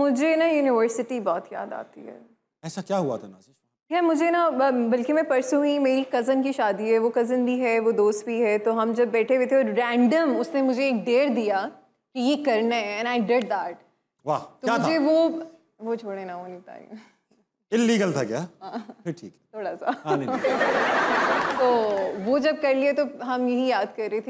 मुझे ना यूनिवर्सिटी बहुत याद आती है ऐसा क्या हुआ था नाजिश है मुझे ना बल्कि मैं परसों ही मेरी कज़न की शादी है वो कज़न भी है वो दोस्त भी है तो हम जब बैठे हुए थे रैंडम उसने मुझे एक डेयर दिया कि ये करना है एंड आई डिड दैट वाह तो क्या मुझे था? वो वो छोड़े ना वो नहीं था इलीगल था क्या हाँ। फिर ठीक थोड़ा सा हाँ, तो वो जब कर लिए तो हम यही याद कर रहे थे